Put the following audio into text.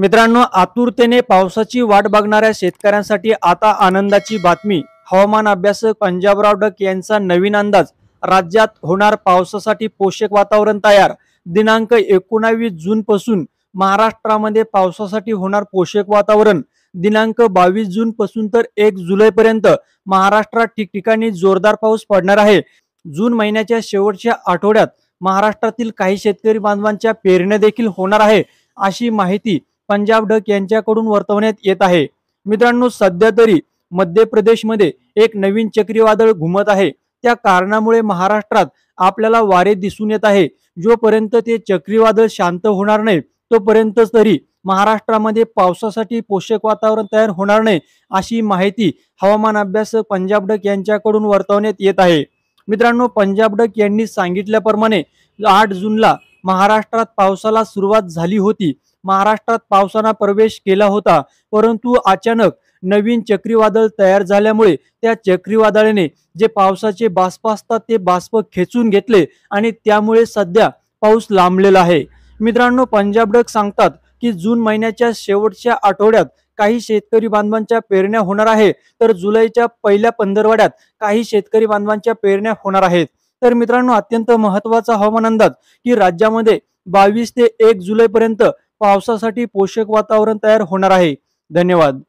मित्रांनो आतुरतेने पावसाची वाट बघणाऱ्या शेतकऱ्यांसाठी आता आनंदाची बातमी हवामान अभ्यासक पंजाबराव डक यांचा नवीन अंदाज राज्यात होणार पावसासाठी पोषक वातावरण तयार दिनांक एकोणावीस जून पासून महाराष्ट्रामध्ये पावसासाठी होणार पोषक वातावरण दिनांक बावीस जून पासून तर एक जुलैपर्यंत महाराष्ट्रात ठिकठिकाणी जोरदार पाऊस पडणार आहे जून महिन्याच्या शेवटच्या आठवड्यात महाराष्ट्रातील काही शेतकरी बांधवांच्या पेरण्या देखील होणार आहे अशी माहिती पंजाब डक यांच्याकडून वर्तवण्यात येत आहे मित्रांनो सध्या तरी मध्य प्रदेशमध्ये एक नवीन चक्रीवादळ घुमत आहे त्या कारणामुळे महाराष्ट्रात आपल्याला वारे दिसून येत आहे जोपर्यंत ते चक्रीवादळ शांत होणार नाही तोपर्यंत तरी महाराष्ट्रामध्ये पावसासाठी पोषक वातावरण तयार होणार नाही अशी माहिती हवामान अभ्यास पंजाब डक यांच्याकडून वर्तवण्यात येत आहे मित्रांनो पंजाब डक यांनी सांगितल्याप्रमाणे आठ जूनला महाराष्ट्रात पावसाला सुरुवात झाली होती महाराष्ट्रात पावसानं प्रवेश केला होता परंतु अचानक नवीन चक्रीवादळ तयार झाल्यामुळे त्या चक्रीवादळाने जे पावसाचे बाष्प असतात ते बाष्प खेचून घेतले आणि त्यामुळे सध्या पाऊस लांबलेला आहे मित्रांनो पंजाब डक सांगतात की जून महिन्याच्या शेवटच्या आठवड्यात काही शेतकरी बांधवांच्या पेरण्या होणार आहे तर जुलैच्या पहिल्या पंधरवाड्यात काही शेतकरी बांधवांच्या पेरण्या होणार आहेत तर मित्रांनो अत्यंत महत्वाचा हवामान अंदाज की राज्यामध्ये बावीस ते एक जुलैपर्यंत पावसासाठी पोषक वातावरण तयार होणार आहे धन्यवाद